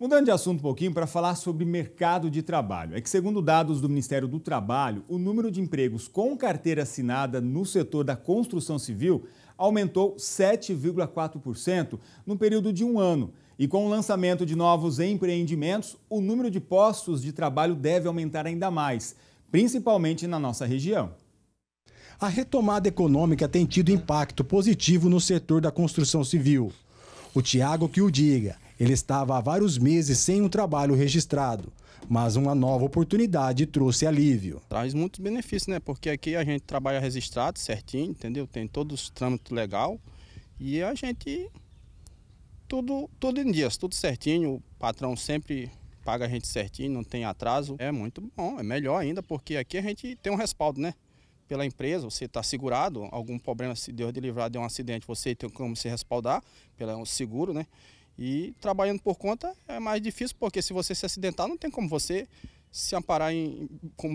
Mudando de assunto um pouquinho para falar sobre mercado de trabalho. É que, segundo dados do Ministério do Trabalho, o número de empregos com carteira assinada no setor da construção civil aumentou 7,4% no período de um ano. E com o lançamento de novos empreendimentos, o número de postos de trabalho deve aumentar ainda mais, principalmente na nossa região. A retomada econômica tem tido impacto positivo no setor da construção civil. O Tiago que o diga ele estava há vários meses sem um trabalho registrado, mas uma nova oportunidade trouxe alívio. Traz muitos benefícios, né? Porque aqui a gente trabalha registrado certinho, entendeu? Tem todos os trâmites legal e a gente tudo tudo em dias, tudo certinho. O patrão sempre paga a gente certinho, não tem atraso. É muito bom, é melhor ainda porque aqui a gente tem um respaldo, né? Pela empresa, você está segurado, algum problema, se Deus de livrar de um acidente, você tem como se respaldar pelo seguro, né? E trabalhando por conta é mais difícil, porque se você se acidentar, não tem como você se amparar em,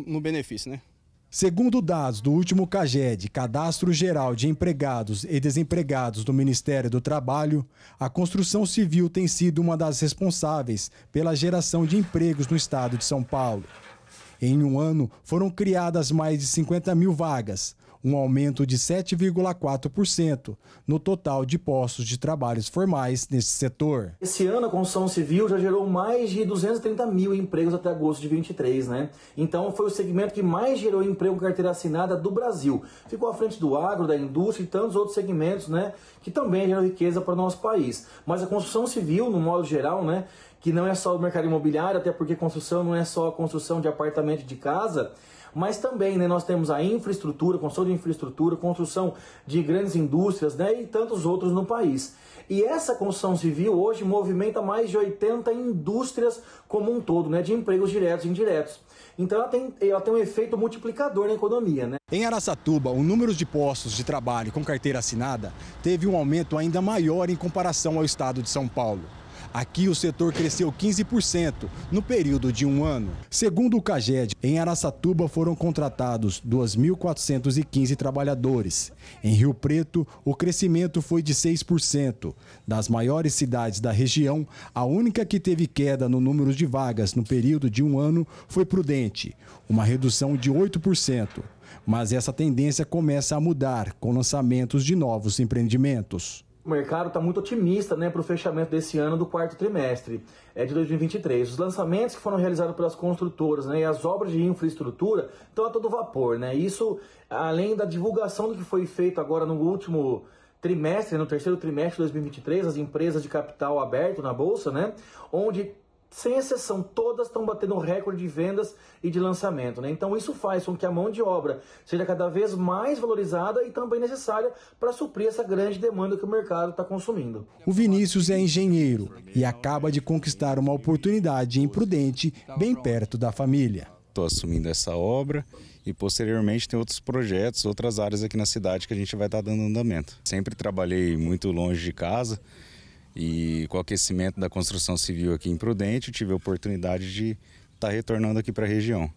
no benefício, né? Segundo dados do último CAGED, Cadastro Geral de Empregados e Desempregados do Ministério do Trabalho, a construção civil tem sido uma das responsáveis pela geração de empregos no estado de São Paulo. Em um ano, foram criadas mais de 50 mil vagas, um aumento de 7,4% no total de postos de trabalhos formais nesse setor. Esse ano a construção civil já gerou mais de 230 mil empregos até agosto de 23, né? Então foi o segmento que mais gerou emprego carteira assinada do Brasil. Ficou à frente do agro, da indústria e tantos outros segmentos, né? Que também geram riqueza para o nosso país. Mas a construção civil, no modo geral, né? que não é só o mercado imobiliário, até porque construção não é só a construção de apartamento de casa, mas também né, nós temos a infraestrutura, construção de infraestrutura, construção de grandes indústrias né, e tantos outros no país. E essa construção civil hoje movimenta mais de 80 indústrias como um todo, né, de empregos diretos e indiretos. Então ela tem, ela tem um efeito multiplicador na economia. Né? Em Araçatuba, o número de postos de trabalho com carteira assinada teve um aumento ainda maior em comparação ao estado de São Paulo. Aqui o setor cresceu 15% no período de um ano. Segundo o CAGED, em Araçatuba foram contratados 2.415 trabalhadores. Em Rio Preto, o crescimento foi de 6%. Das maiores cidades da região, a única que teve queda no número de vagas no período de um ano foi Prudente, uma redução de 8%. Mas essa tendência começa a mudar com lançamentos de novos empreendimentos. O mercado está muito otimista né, para o fechamento desse ano do quarto trimestre é, de 2023. Os lançamentos que foram realizados pelas construtoras né, e as obras de infraestrutura estão a todo vapor. Né? Isso, além da divulgação do que foi feito agora no último trimestre, no terceiro trimestre de 2023, as empresas de capital aberto na Bolsa, né, onde sem exceção, todas estão batendo recorde de vendas e de lançamento. Né? Então, isso faz com que a mão de obra seja cada vez mais valorizada e também necessária para suprir essa grande demanda que o mercado está consumindo. O Vinícius é engenheiro e acaba de conquistar uma oportunidade imprudente bem perto da família. Estou assumindo essa obra e posteriormente tem outros projetos, outras áreas aqui na cidade que a gente vai estar tá dando andamento. Sempre trabalhei muito longe de casa e com o aquecimento da construção civil aqui em Prudente, tive a oportunidade de estar tá retornando aqui para a região.